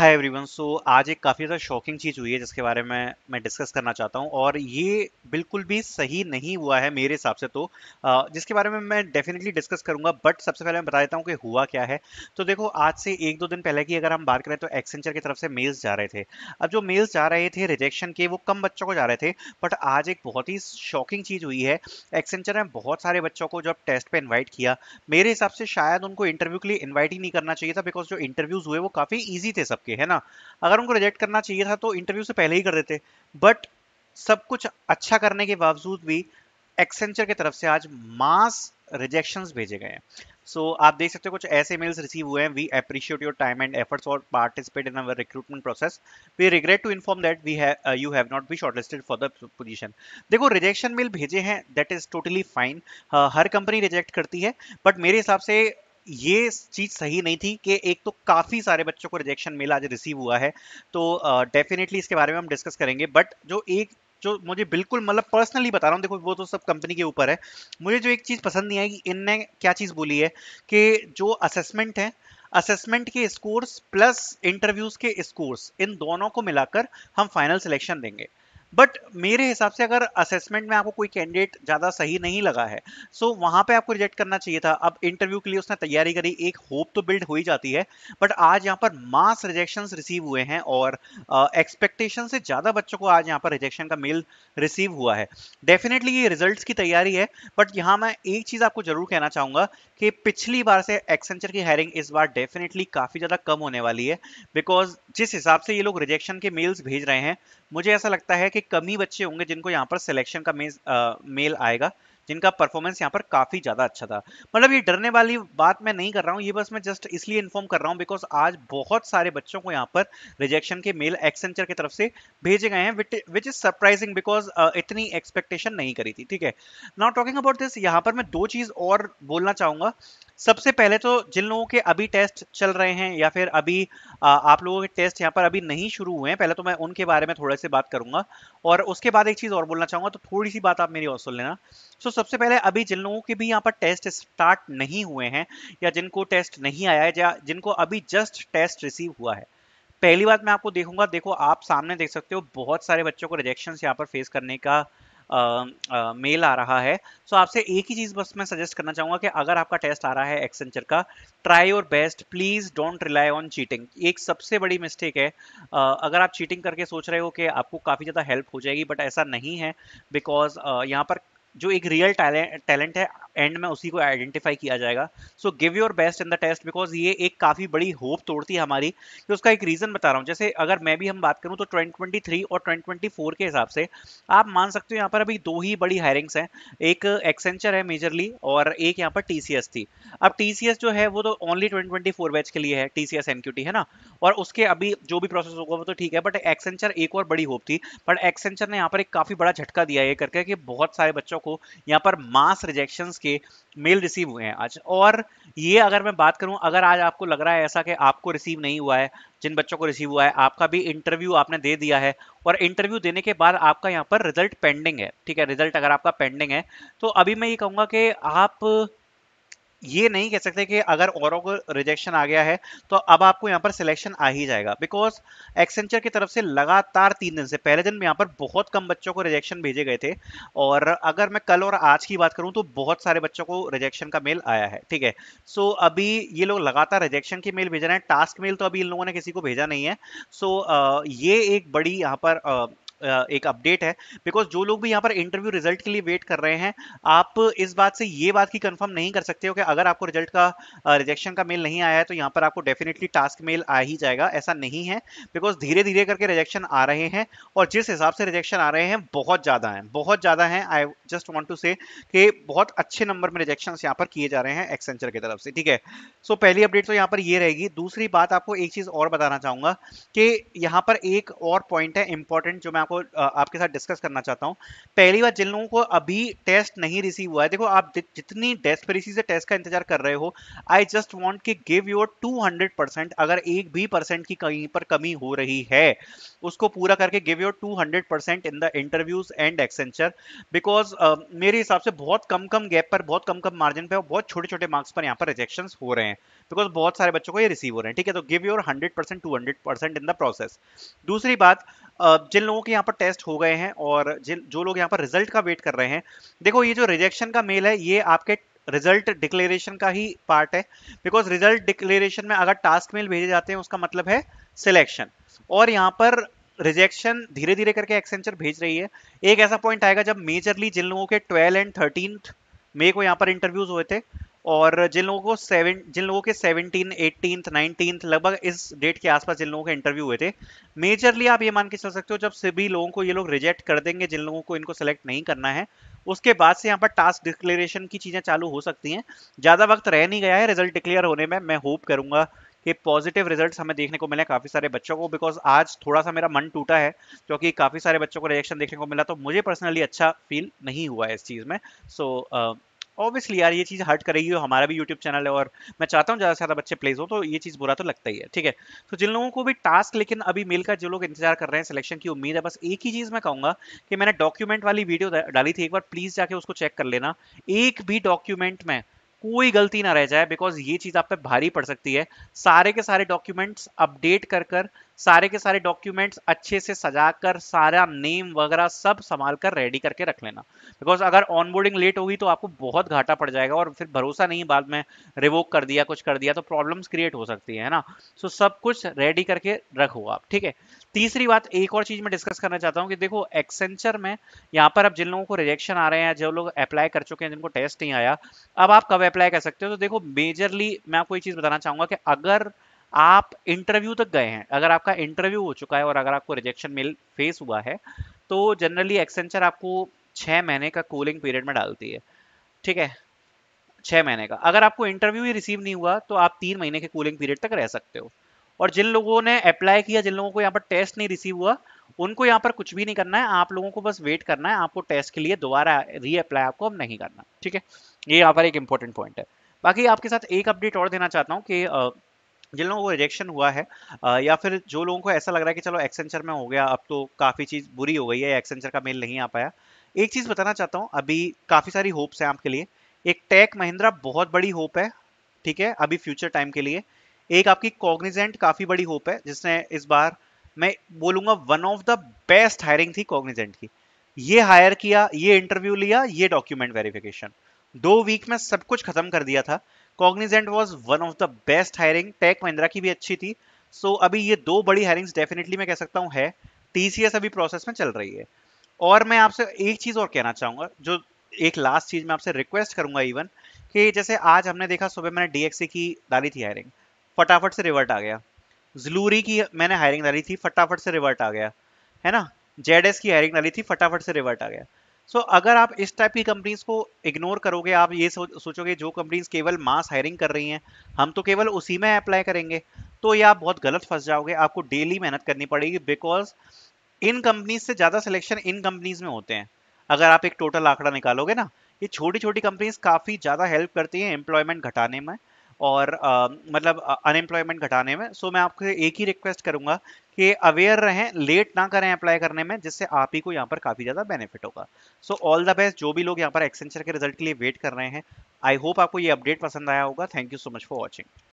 hi everyone so आज एक काफ़ी ज़्यादा शॉकिंग चीज़ हुई है जिसके बारे में मैं डिस्कस करना चाहता हूँ और ये बिल्कुल भी सही नहीं हुआ है मेरे हिसाब से तो जिसके बारे में मैं डेफिनेटली डिस्कस करूंगा बट सबसे पहले मैं बता देता हूँ कि हुआ क्या है तो देखो आज से एक दो दिन पहले की अगर हम बात करें तो एक्सेंचर की तरफ से मेल्स जा रहे थे अब जो मेल्स जा रहे थे रिजेक्शन के वो कम बच्चों को जा रहे थे बट आज एक बहुत ही शॉकिंग चीज़ हुई है एक्सेंचर ने बहुत सारे बच्चों को जब टेस्ट पर इन्वाइट किया मेरे हिसाब से शायद उनको इंटरव्यू के लिए इन्वाइट ही नहीं करना चाहिए था बिकॉज जो इंटरव्यूज़ हुए वो काफ़ी ईजी थे सबके के है ना अगर उनको रिजेक्ट करना चाहिए था तो इंटरव्यू से पहले ही कर देते बट सब कुछ अच्छा करने के बावजूद भी एक्सेंचर की तरफ से आज मास रिजेक्शन भेजे गए हैं सो so, आप देख सकते हो कुछ ऐसे मेल्स रिसीव हुए हैं we appreciate your time and efforts और participate in our recruitment process we regret to inform that we have you have not be shortlisted for the position देखो रिजेक्शन मेल भेजे हैं दैट इज टोटली फाइन हर company reject करती है but मेरे हिसाब से ये चीज सही नहीं थी कि एक तो काफी सारे बच्चों को रिजेक्शन मेल आज रिसीव हुआ है तो डेफिनेटली इसके बारे में हम डिस्कस करेंगे बट जो एक जो मुझे बिल्कुल मतलब पर्सनली बता रहा हूँ देखो वो तो सब कंपनी के ऊपर है मुझे जो एक चीज़ पसंद नहीं आई कि इनने क्या चीज़ बोली है कि जो असेसमेंट है असेसमेंट के स्कोर्स प्लस इंटरव्यूज के स्कोर्स इन दोनों को मिलाकर हम फाइनल सिलेक्शन देंगे बट मेरे हिसाब से अगर असेसमेंट में आपको कोई कैंडिडेट ज़्यादा सही नहीं लगा है सो so वहां पे आपको रिजेक्ट करना चाहिए था अब इंटरव्यू के लिए उसने तैयारी करी एक होप तो बिल्ड हो ही जाती है बट आज यहाँ पर मास रिजेक्शन रिसीव हुए हैं और एक्सपेक्टेशन uh, से ज़्यादा बच्चों को आज यहाँ पर रिजेक्शन का मेल रिसीव हुआ है डेफिनेटली ये रिजल्ट की तैयारी है बट यहाँ मैं एक चीज़ आपको ज़रूर कहना चाहूंगा कि पिछली बार से एक्सेंचर की हायरिंग इस बार डेफिनेटली काफ़ी ज़्यादा कम होने वाली है बिकॉज जिस हिसाब से ये लोग रिजेक्शन के मेल्स भेज रहे हैं मुझे ऐसा लगता है कि के कम ही बच्चे होंगे जिनको यहाँ पर सिलेक्शन का मेज, आ, मेल आएगा जिनका परफॉर्मेंस यहाँ पर काफ़ी ज़्यादा अच्छा था मतलब ये डरने वाली बात मैं नहीं कर रहा हूँ ये बस मैं जस्ट इसलिए इन्फॉर्म कर रहा हूँ बिकॉज आज बहुत सारे बच्चों को यहाँ पर रिजेक्शन के मेल एक्सेंचर की तरफ से भेजे गए हैं विच इज़ सरप्राइजिंग बिकॉज इतनी एक्सपेक्टेशन नहीं करी थी ठीक है नॉट टॉकिंग अबाउट दिस यहाँ पर मैं दो चीज़ और बोलना चाहूंगा सबसे पहले तो जिन लोगों के अभी टेस्ट चल रहे हैं या फिर अभी आप लोगों के टेस्ट यहाँ पर अभी नहीं शुरू हुए हैं पहले तो मैं उनके बारे में थोड़े से बात करूंगा और उसके बाद एक चीज़ और बोलना चाहूंगा तो थोड़ी सी बात आप मेरी और सुन लेना सो so, सबसे पहले अभी जिन लोगों के भी यहाँ पर टेस्ट स्टार्ट नहीं हुए हैं या जिनको टेस्ट नहीं आया है या जिनको अभी जस्ट टेस्ट रिसीव हुआ है पहली बात मैं आपको देखूंगा देखो आप सामने देख सकते हो बहुत सारे बच्चों को रिजेक्शन यहाँ पर फेस करने का मेल आ रहा है सो आपसे एक ही चीज़ बस मैं सजेस्ट करना चाहूँगा कि अगर आपका टेस्ट आ रहा है एक्सेंचर का try your best please don't rely on cheating एक सबसे बड़ी मिस्टेक है अगर आप चीटिंग करके सोच रहे हो कि आपको काफ़ी ज़्यादा हेल्प हो जाएगी बट ऐसा नहीं है बिकॉज यहाँ पर जो एक रियल टैलेंट है एंड में उसी को आइडेंटिफाई किया जाएगा so give your best in the test because ये एक काफ़ी बड़ी होप तोड़ती है हमारी कि उसका एक रीज़न बता रहा हूँ जैसे अगर मैं भी हम बात करूँ तो ट्वेंटी और ट्वेंटी के हिसाब से आप मान सकते हो यहाँ पर अभी दो ही बड़ी हायरिंग्स हैं एक एक्सेंचर है मेजरली और एक यहाँ पर टी थी अब टी जो है वो तो ओनली ट्वेंटी बैच के लिए है टी सी है ना और उसके अभी जो भी प्रोसेस होगा वो तो ठीक है बट एक्सेंचर एक और बड़ी होप थी बट एक्सेंचर ने यहाँ पर एक काफ़ी बड़ा झटका दिया ये करके कि बहुत सारे बच्चों को यहाँ पर मास रिजेक्शन के के मेल रिसीव हुए हैं आज और ये अगर मैं बात करूं अगर आज आपको लग रहा है ऐसा कि आपको रिसीव नहीं हुआ है जिन बच्चों को रिसीव हुआ है आपका भी इंटरव्यू आपने दे दिया है और इंटरव्यू देने के बाद आपका यहाँ पर रिजल्ट पेंडिंग है ठीक है रिजल्ट अगर आपका पेंडिंग है तो अभी मैं ये कहूँगा कि आप ये नहीं कह सकते कि अगर और को रिजेक्शन आ गया है तो अब आपको यहाँ पर सिलेक्शन आ ही जाएगा बिकॉज एक्सेंचर की तरफ से लगातार तीन दिन से पहले दिन में यहाँ पर बहुत कम बच्चों को रिजेक्शन भेजे गए थे और अगर मैं कल और आज की बात करूँ तो बहुत सारे बच्चों को रिजेक्शन का मेल आया है ठीक है सो so, अभी ये लोग लगातार रिजेक्शन की मेल भेज रहे हैं टास्क मेल तो अभी इन लोगों ने किसी को भेजा नहीं है सो so, ये एक बड़ी यहाँ पर एक अपडेट है बिकॉज जो लोग भी यहाँ पर इंटरव्यू रिजल्ट के लिए वेट कर रहे हैं आप इस बात से ये बात की कंफर्म नहीं कर सकते हो कि अगर आपको रिजल्ट का रिजेक्शन का मेल नहीं आया है तो यहाँ पर आपको डेफिनेटली टास्क मेल आ ही जाएगा ऐसा नहीं है बिकॉज धीरे धीरे करके रिजेक्शन आ रहे हैं और जिस हिसाब से रिजेक्शन आ रहे हैं बहुत ज़्यादा हैं बहुत ज़्यादा हैं आई जस्ट वॉन्ट टू से कि बहुत अच्छे नंबर में रिजेक्शन यहाँ पर किए जा रहे हैं एक्सेंचर की तरफ से ठीक है सो पहली अपडेट तो यहाँ पर ये रहेगी दूसरी बात आपको एक चीज़ और बताना चाहूँगा कि यहाँ पर एक और पॉइंट है इंपॉर्टेंट जो मैं आपको आपके साथ डिस्कस करना चाहता हूँ पहली बार जिन लोगों को अभी टेस्ट नहीं रिसीव हुआ है देखो आप जितनी डेस्परेसी से टेस्ट का इंतजार कर रहे हो आई जस्ट वॉन्ट कि गिव योर 200 परसेंट अगर एक भी परसेंट की कहीं पर कमी हो रही है उसको पूरा करके give your 200 percent in the interviews and Accenture because मेरे हिसाब से बहुत कम कम गैप पर बहुत कम कम मार्जिन पर बहुत छोटे छोटे मार्क्स पर यहाँ पर रिजेक्शन हो रहे हैं बिकॉज बहुत सारे बच्चों को ये रिसीव हो रहे हैं ठीक है तो give your hundred percent two hundred percent in the process दूसरी बात जिन लोगों के यहाँ पर टेस्ट हो गए हैं और जिन जो लोग यहाँ पर रिजल्ट का वेट कर रहे हैं देखो ये जो रिजेक्शन का मेल है ये आपके रिजल्ट डिक्लेरेशन का ही पार्ट है बिकॉज रिजल्ट डिक्लेरेशन में अगर टास्क मेल भेजे जाते हैं उसका मतलब है सिलेक्शन और यहाँ पर रिजेक्शन धीरे धीरे करके एक्सेंचर भेज रही है एक ऐसा पॉइंट आएगा जब मेजरली जिन लोगों के ट्वेल्व एंड थर्टीन मे को यहाँ पर इंटरव्यूज हुए थे और जिन लोगों को सेवन जिन लोगों के सेवनटीन एटीन नाइनटीन लगभग इस डेट के आसपास जिन लोगों के इंटरव्यू हुए थे मेजरली आप ये मान के चल सकते हो जब सभी लोगों को ये लोग रिजेक्ट कर देंगे जिन लोगों को इनको सेलेक्ट नहीं करना है उसके बाद से यहाँ पर टास्क डिक्लेरेशन की चीज़ें चालू हो सकती हैं ज़्यादा वक्त रह नहीं गया है रिजल्ट डिक्लेयर होने में मैं होप करूँगा कि पॉजिटिव रिजल्ट हमें देखने को मिले काफ़ी सारे बच्चों को बिकॉज आज थोड़ा सा मेरा मन टूटा है क्योंकि काफ़ी सारे बच्चों को रिएक्शन देखने को मिला तो मुझे पर्सनली अच्छा फील नहीं हुआ है इस चीज़ में सो so, uh, ऑब्वियसली यार ये चीज़ हर्ट करेगी हमारा भी यूट्यूब चैनल है और मैं चाहता हूँ ज़्यादा से ज़्यादा बच्चे प्लेस हो तो ये चीज़ बुरा तो लगता ही है ठीक है तो जिन लोगों को भी टास्क लेकिन अभी मेल का जो लोग इंतजार कर रहे हैं सिलेक्शन की उम्मीद है बस एक ही चीज़ मैं कहूँगा कि मैंने डॉक्यूमेंट वाली वीडियो डाली थी एक बार प्लीज़ जाके उसको चेक कर लेना एक भी डॉक्यूमेंट में कोई गलती ना रह जाए बिकॉज ये चीज़ आप पे भारी पड़ सकती है सारे के सारे डॉक्यूमेंट्स अपडेट कर कर सारे के सारे डॉक्यूमेंट्स अच्छे से सजाकर सारा नेम वगैरह सब संभाल कर रेडी करके रख लेना बिकॉज अगर ऑनबोर्डिंग लेट होगी तो आपको बहुत घाटा पड़ जाएगा और फिर भरोसा नहीं बाद में रिवोक कर दिया कुछ कर दिया तो प्रॉब्लम्स क्रिएट हो सकती है ना सो so, सब कुछ रेडी करके रखो आप ठीक है तीसरी बात एक और चीज मैं डिस्कस करना चाहता हूँ कि देखो एक्सेंचर में यहाँ पर अब जिन लोगों को रिजेक्शन आ रहे हैं जो लोग अप्लाई कर चुके हैं जिनको टेस्ट नहीं आया अब आप कब अप्लाई कर सकते हो तो देखो मेजरली मैं आपको ये चीज़ बताना चाहूँगा कि अगर आप इंटरव्यू तक गए हैं अगर आपका इंटरव्यू हो चुका है और अगर आपको रिजेक्शन मिल फेस हुआ है तो जनरली एक्सेंचर आपको छः महीने का कूलिंग पीरियड में डालती है ठीक है छः महीने का अगर आपको इंटरव्यू ही रिसीव नहीं हुआ तो आप तीन महीने के कूलिंग पीरियड तक रह सकते हो और जिन लोगों ने अप्लाई किया जिन लोगों को यहाँ पर टेस्ट नहीं रिसीव हुआ उनको यहाँ पर कुछ भी नहीं करना है आप लोगों को बस वेट करना है आपको टेस्ट के लिए दोबारा रीअप्लाई आपको अब नहीं करना ठीक है ये यहाँ पर एक इंपॉर्टेंट पॉइंट है बाकी आपके साथ एक अपडेट और देना चाहता हूँ कि जिन लोगों को रिजेक्शन हुआ है या फिर जो लोगों को ऐसा लग रहा है कि चलो एक्सेंचर में हो गया अब तो काफ़ी चीज़ बुरी हो गई है एक्सेंचर का मेल नहीं आ पाया एक चीज़ बताना चाहता हूँ अभी काफ़ी सारी होप्स हैं आपके लिए एक टेक महिंद्रा बहुत बड़ी होप है ठीक है अभी फ्यूचर टाइम के लिए एक आपकी कॉग्निजेंट काफ़ी बड़ी होप है जिसने इस बार मैं बोलूँगा one of the best hiring थी कॉग्निजेंट की ये हायर किया ये इंटरव्यू लिया ये डॉक्यूमेंट वेरिफिकेशन दो वीक में सब कुछ खत्म कर दिया था Cognizant was one of the best hiring Tech Mahindra की भी अच्छी थी सो so, अभी ये दो बड़ी हायरिंग डेफिनेटली मैं कह सकता हूँ है टीसीएस अभी प्रोसेस में चल रही है और मैं आपसे एक चीज़ और कहना चाहूंगा जो एक लास्ट चीज़ मैं आपसे रिक्वेस्ट करूंगा इवन कि जैसे आज हमने देखा सुबह मैंने डीएक्सी की डाली थी हायरिंग फटाफट से रिवर्ट आ गया जलूरी की मैंने हायरिंग डाली थी फटाफट से रिवर्ट आ गया है ना जेड की हायरिंग डाली थी फटाफट से रिवर्ट आ गया सो so, अगर आप इस टाइप की कंपनीज को इग्नोर करोगे आप ये सो, सोचोगे जो कंपनीज केवल मास हायरिंग कर रही हैं हम तो केवल उसी में अप्लाई करेंगे तो ये आप बहुत गलत फंस जाओगे आपको डेली मेहनत करनी पड़ेगी बिकॉज इन कंपनीज से ज़्यादा सिलेक्शन इन कंपनीज में होते हैं अगर आप एक टोटल आंकड़ा निकालोगे ना ये छोटी छोटी कंपनीज काफ़ी ज़्यादा हेल्प करती हैं एम्प्लॉयमेंट घटाने में और आ, मतलब अनएम्प्लॉयमेंट घटाने में सो मैं आपको एक ही रिक्वेस्ट करूंगा कि अवेयर रहें लेट ना करें अप्लाई करने में जिससे आप ही को यहाँ पर काफ़ी ज़्यादा बेनिफिट होगा सो ऑल द बेस्ट जो भी लोग यहाँ पर एक्सेंचर के रिजल्ट के लिए वेट कर रहे हैं आई होप आपको ये अपडेट पसंद आया होगा thank you so much for watching